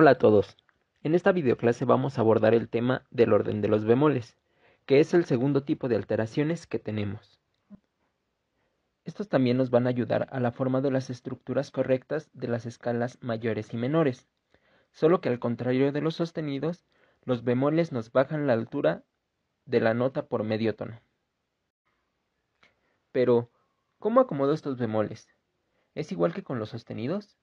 Hola a todos. En esta videoclase vamos a abordar el tema del orden de los bemoles, que es el segundo tipo de alteraciones que tenemos. Estos también nos van a ayudar a la forma de las estructuras correctas de las escalas mayores y menores, solo que al contrario de los sostenidos, los bemoles nos bajan la altura de la nota por medio tono. Pero, ¿cómo acomodo estos bemoles? ¿Es igual que con los sostenidos?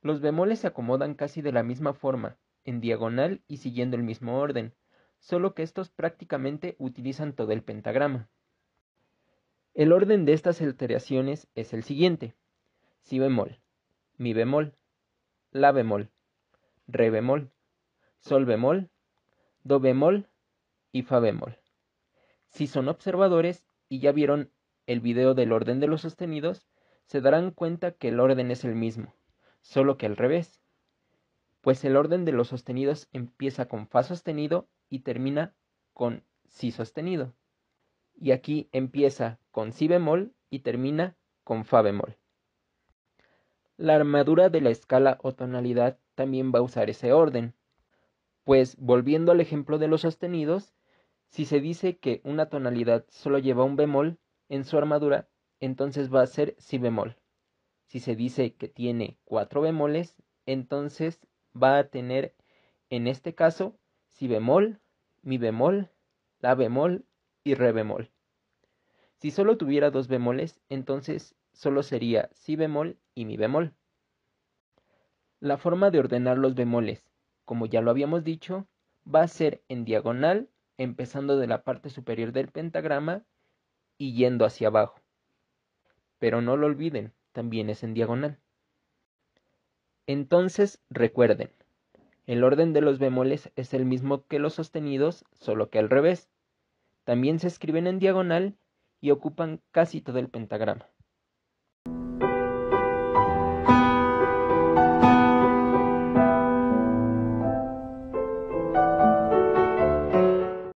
Los bemoles se acomodan casi de la misma forma, en diagonal y siguiendo el mismo orden, solo que estos prácticamente utilizan todo el pentagrama. El orden de estas alteraciones es el siguiente: si bemol, mi bemol, la bemol, re bemol, sol bemol, do bemol y fa bemol. Si son observadores y ya vieron el video del orden de los sostenidos, se darán cuenta que el orden es el mismo solo que al revés, pues el orden de los sostenidos empieza con Fa sostenido y termina con Si sostenido. Y aquí empieza con Si bemol y termina con Fa bemol. La armadura de la escala o tonalidad también va a usar ese orden, pues volviendo al ejemplo de los sostenidos, si se dice que una tonalidad solo lleva un bemol en su armadura, entonces va a ser Si bemol. Si se dice que tiene cuatro bemoles, entonces va a tener en este caso si bemol, mi bemol, la bemol y re bemol. Si solo tuviera dos bemoles, entonces solo sería si bemol y mi bemol. La forma de ordenar los bemoles, como ya lo habíamos dicho, va a ser en diagonal, empezando de la parte superior del pentagrama y yendo hacia abajo. Pero no lo olviden, también es en diagonal. Entonces, recuerden, el orden de los bemoles es el mismo que los sostenidos, solo que al revés. También se escriben en diagonal y ocupan casi todo el pentagrama.